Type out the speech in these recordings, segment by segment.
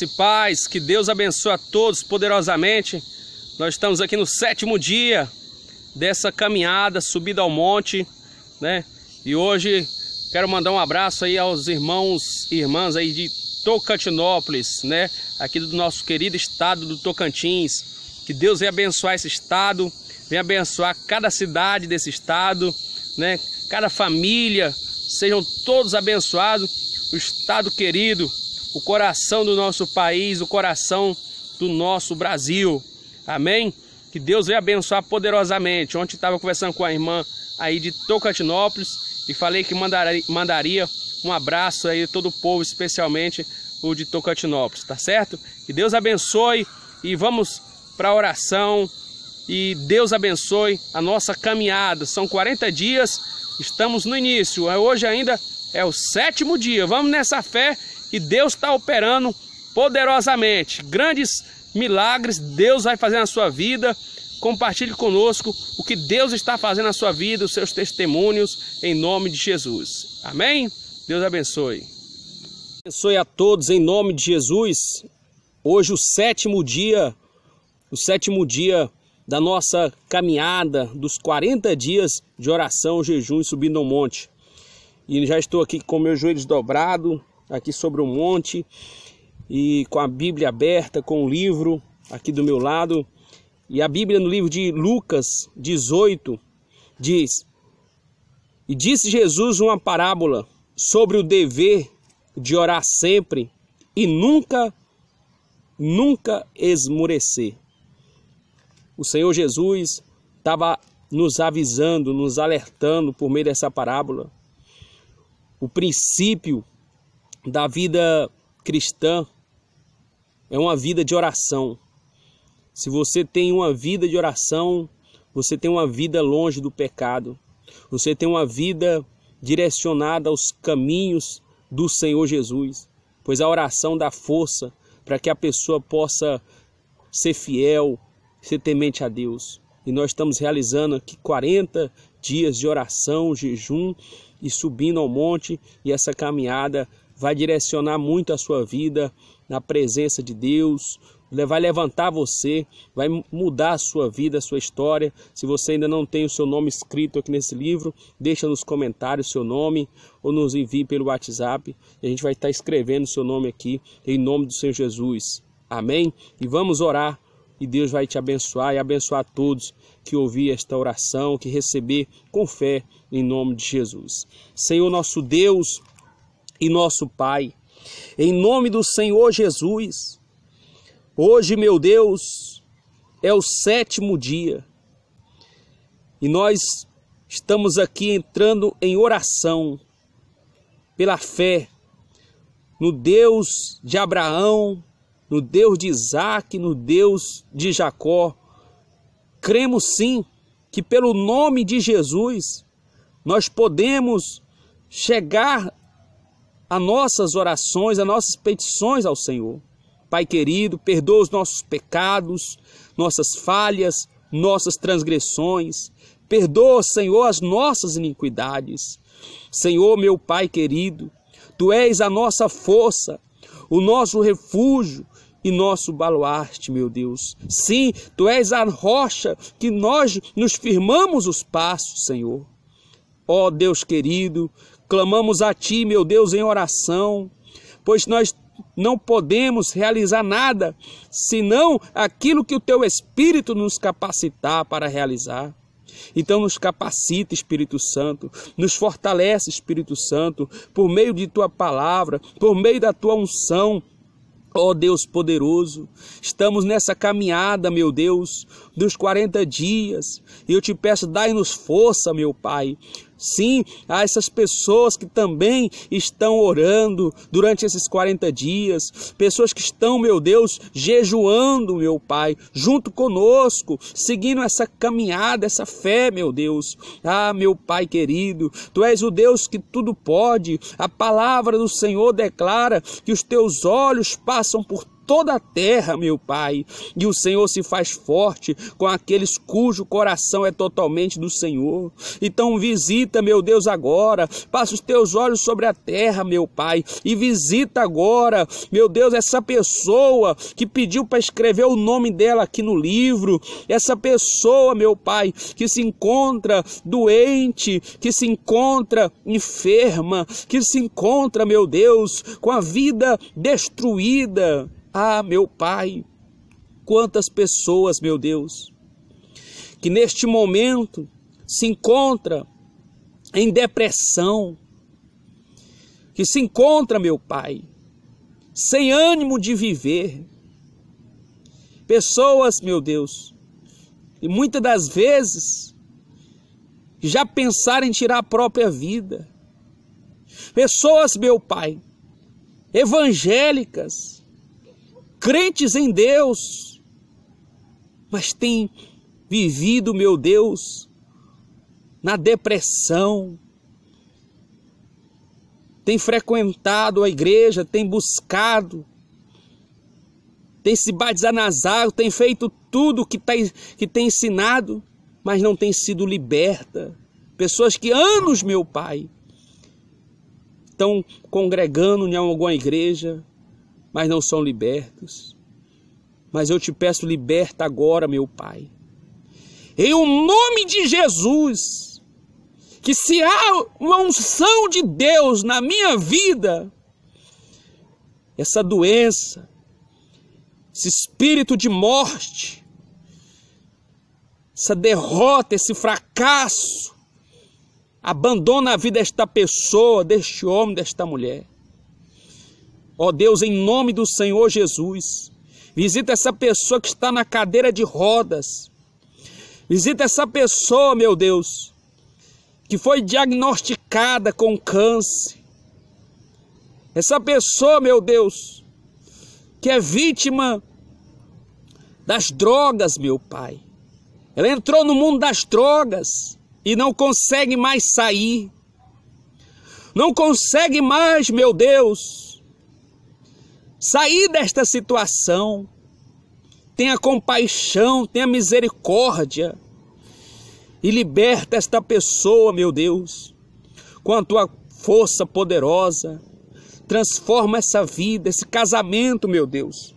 graça e paz, que Deus abençoe a todos poderosamente. Nós estamos aqui no sétimo dia dessa caminhada, subida ao monte, né? E hoje quero mandar um abraço aí aos irmãos e irmãs aí de Tocantinópolis, né? Aqui do nosso querido estado do Tocantins. Que Deus venha abençoar esse estado, venha abençoar cada cidade desse estado, né? Cada família, sejam todos abençoados. O estado querido, o coração do nosso país, o coração do nosso Brasil. Amém? Que Deus venha abençoar poderosamente. Ontem estava conversando com a irmã aí de Tocantinópolis e falei que mandaria, mandaria um abraço aí a todo o povo, especialmente o de Tocantinópolis, tá certo? Que Deus abençoe e vamos para a oração e Deus abençoe a nossa caminhada. São 40 dias, estamos no início. É hoje ainda é o sétimo dia. Vamos nessa fé que Deus está operando poderosamente. Grandes milagres Deus vai fazer na sua vida. Compartilhe conosco o que Deus está fazendo na sua vida, os seus testemunhos, em nome de Jesus. Amém? Deus abençoe. Abençoe a todos em nome de Jesus. Hoje, o sétimo dia, o sétimo dia da nossa caminhada dos 40 dias de oração, jejum e subindo ao monte. E já estou aqui com meus joelhos dobrados, aqui sobre o um monte, e com a Bíblia aberta, com o livro aqui do meu lado. E a Bíblia no livro de Lucas 18 diz: E disse Jesus uma parábola sobre o dever de orar sempre e nunca, nunca esmorecer. O Senhor Jesus estava nos avisando, nos alertando por meio dessa parábola o princípio da vida cristã é uma vida de oração. Se você tem uma vida de oração, você tem uma vida longe do pecado. Você tem uma vida direcionada aos caminhos do Senhor Jesus, pois a oração dá força para que a pessoa possa ser fiel, ser temente a Deus. E nós estamos realizando aqui 40 dias de oração, jejum e subindo ao monte, e essa caminhada vai direcionar muito a sua vida na presença de Deus, vai levantar você, vai mudar a sua vida, a sua história. Se você ainda não tem o seu nome escrito aqui nesse livro, deixa nos comentários o seu nome ou nos envie pelo WhatsApp. a gente vai estar escrevendo o seu nome aqui em nome do Senhor Jesus. Amém? E vamos orar e Deus vai te abençoar e abençoar todos que ouvir esta oração, que receber com fé em nome de Jesus. Senhor nosso Deus e nosso Pai, em nome do Senhor Jesus, hoje, meu Deus, é o sétimo dia e nós estamos aqui entrando em oração pela fé no Deus de Abraão, no Deus de Isaac, no Deus de Jacó. Cremos sim que pelo nome de Jesus nós podemos chegar a nossas orações, a nossas petições ao Senhor. Pai querido, perdoa os nossos pecados, nossas falhas, nossas transgressões. Perdoa, Senhor, as nossas iniquidades. Senhor, meu Pai querido, Tu és a nossa força, o nosso refúgio e nosso baluarte, meu Deus. Sim, tu és a rocha que nós nos firmamos os passos, Senhor. Ó oh, Deus querido, clamamos a ti, meu Deus, em oração, pois nós não podemos realizar nada senão aquilo que o teu espírito nos capacitar para realizar. Então nos capacita, Espírito Santo, nos fortalece, Espírito Santo, por meio de tua palavra, por meio da tua unção. Ó oh Deus poderoso, estamos nessa caminhada, meu Deus, dos 40 dias, e eu te peço, dai-nos força, meu Pai, Sim, há essas pessoas que também estão orando durante esses 40 dias, pessoas que estão, meu Deus, jejuando, meu Pai, junto conosco, seguindo essa caminhada, essa fé, meu Deus. Ah, meu Pai querido, Tu és o Deus que tudo pode. A palavra do Senhor declara que os teus olhos passam por toda a terra, meu Pai. E o Senhor se faz forte com aqueles cujo coração é totalmente do Senhor. Então visita, meu Deus, agora. Passa os teus olhos sobre a terra, meu Pai, e visita agora, meu Deus, essa pessoa que pediu para escrever o nome dela aqui no livro. Essa pessoa, meu Pai, que se encontra doente, que se encontra enferma, que se encontra, meu Deus, com a vida destruída. Ah, meu Pai, quantas pessoas, meu Deus, que neste momento se encontra em depressão, que se encontra, meu Pai, sem ânimo de viver. Pessoas, meu Deus, e muitas das vezes já pensaram em tirar a própria vida. Pessoas, meu Pai, evangélicas, crentes em Deus, mas têm vivido, meu Deus, na depressão, tem frequentado a igreja, tem buscado, tem se batizado nas águas, tem feito tudo que, tá, que tem ensinado, mas não tem sido liberta. Pessoas que anos, meu Pai, estão congregando em alguma igreja, mas não são libertos. Mas eu te peço, liberta agora, meu Pai. Em o nome de Jesus, que se há uma unção de Deus na minha vida, essa doença, esse espírito de morte, essa derrota, esse fracasso, abandona a vida desta pessoa, deste homem, desta mulher. Ó Deus, em nome do Senhor Jesus, visita essa pessoa que está na cadeira de rodas. Visita essa pessoa, meu Deus, que foi diagnosticada com câncer. Essa pessoa, meu Deus, que é vítima das drogas, meu Pai. Ela entrou no mundo das drogas e não consegue mais sair. Não consegue mais, meu Deus, sair desta situação. Tenha compaixão, tenha misericórdia e liberta esta pessoa, meu Deus, com a tua força poderosa. Transforma essa vida, esse casamento, meu Deus,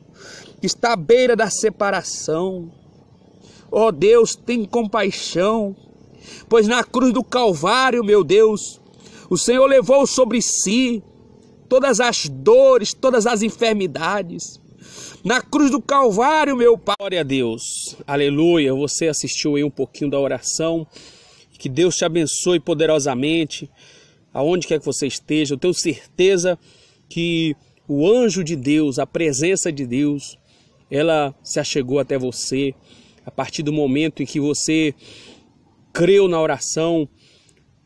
que está à beira da separação. Ó oh, Deus, tem compaixão, pois na cruz do Calvário, meu Deus, o Senhor levou sobre si todas as dores, todas as enfermidades. Na cruz do Calvário, meu Pai. Glória a Deus. Aleluia. Você assistiu aí um pouquinho da oração. Que Deus te abençoe poderosamente. Aonde quer que você esteja, eu tenho certeza que o anjo de Deus, a presença de Deus, ela se achegou até você. A partir do momento em que você creu na oração,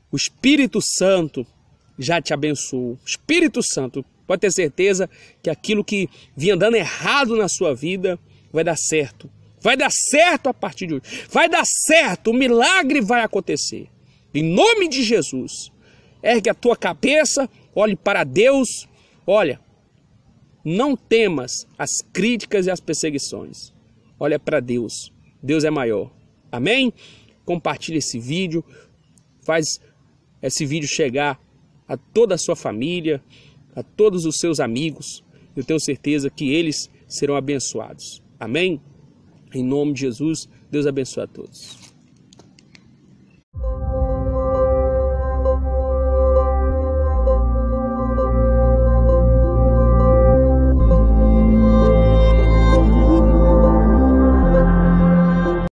o Espírito Santo já te abençoou. Espírito Santo, pode ter certeza que aquilo que vinha dando errado na sua vida vai dar certo. Vai dar certo a partir de hoje. Vai dar certo, o milagre vai acontecer. Em nome de Jesus. Ergue a tua cabeça, olhe para Deus. Olha, não temas as críticas e as perseguições. Olha para Deus. Deus é maior. Amém? Compartilhe esse vídeo. Faz esse vídeo chegar a toda a sua família, a todos os seus amigos. Eu tenho certeza que eles serão abençoados. Amém? Em nome de Jesus, Deus abençoe a todos.